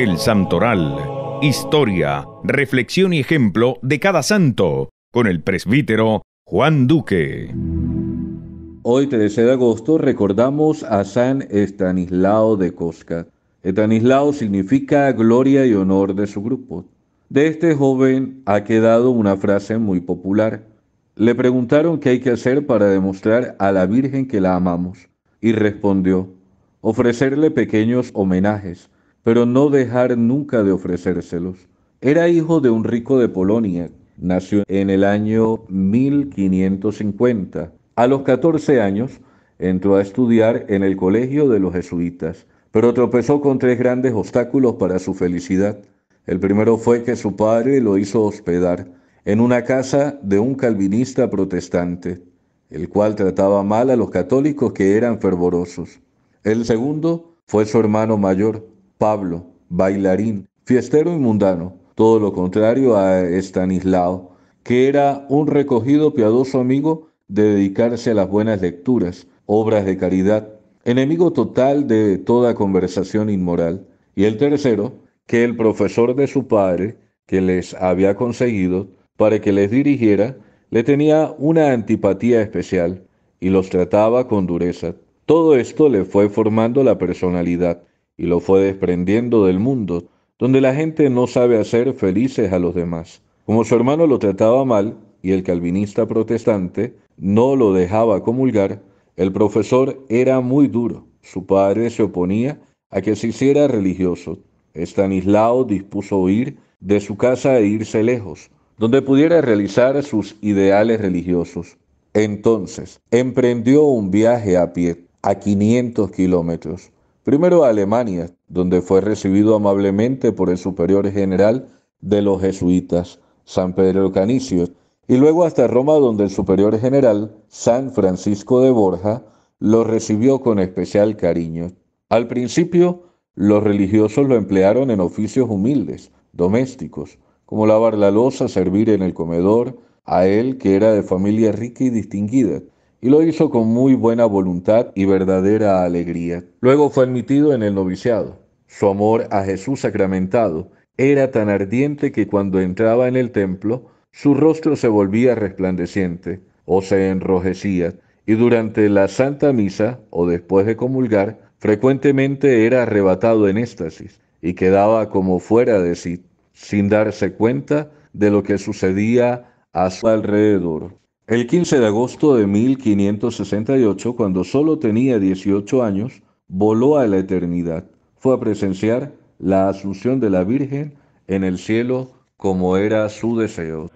El Santoral. Historia, reflexión y ejemplo de cada santo, con el presbítero Juan Duque. Hoy, 13 de agosto, recordamos a San Estanislao de Cosca. Estanislao significa gloria y honor de su grupo. De este joven ha quedado una frase muy popular. Le preguntaron qué hay que hacer para demostrar a la Virgen que la amamos y respondió, ofrecerle pequeños homenajes, pero no dejar nunca de ofrecérselos. Era hijo de un rico de Polonia, nació en el año 1550. A los 14 años entró a estudiar en el colegio de los jesuitas, pero tropezó con tres grandes obstáculos para su felicidad. El primero fue que su padre lo hizo hospedar en una casa de un calvinista protestante, el cual trataba mal a los católicos que eran fervorosos. El segundo fue su hermano mayor, Pablo, bailarín, fiestero y mundano, todo lo contrario a Estanislao, que era un recogido piadoso amigo de dedicarse a las buenas lecturas, obras de caridad, enemigo total de toda conversación inmoral. Y el tercero, que el profesor de su padre, que les había conseguido para que les dirigiera, le tenía una antipatía especial y los trataba con dureza. Todo esto le fue formando la personalidad y lo fue desprendiendo del mundo, donde la gente no sabe hacer felices a los demás. Como su hermano lo trataba mal y el calvinista protestante no lo dejaba comulgar, el profesor era muy duro. Su padre se oponía a que se hiciera religioso. Estanislao dispuso huir de su casa e irse lejos, donde pudiera realizar sus ideales religiosos. Entonces, emprendió un viaje a pie a 500 kilómetros Primero a Alemania, donde fue recibido amablemente por el superior general de los jesuitas, San Pedro Canicio, y luego hasta Roma, donde el superior general, San Francisco de Borja, lo recibió con especial cariño. Al principio, los religiosos lo emplearon en oficios humildes, domésticos, como lavar la losa, servir en el comedor, a él que era de familia rica y distinguida y lo hizo con muy buena voluntad y verdadera alegría. Luego fue admitido en el noviciado. Su amor a Jesús sacramentado era tan ardiente que cuando entraba en el templo, su rostro se volvía resplandeciente o se enrojecía, y durante la Santa Misa o después de comulgar, frecuentemente era arrebatado en éxtasis y quedaba como fuera de sí, sin darse cuenta de lo que sucedía a su alrededor. El 15 de agosto de 1568, cuando solo tenía 18 años, voló a la eternidad. Fue a presenciar la asunción de la Virgen en el cielo como era su deseo.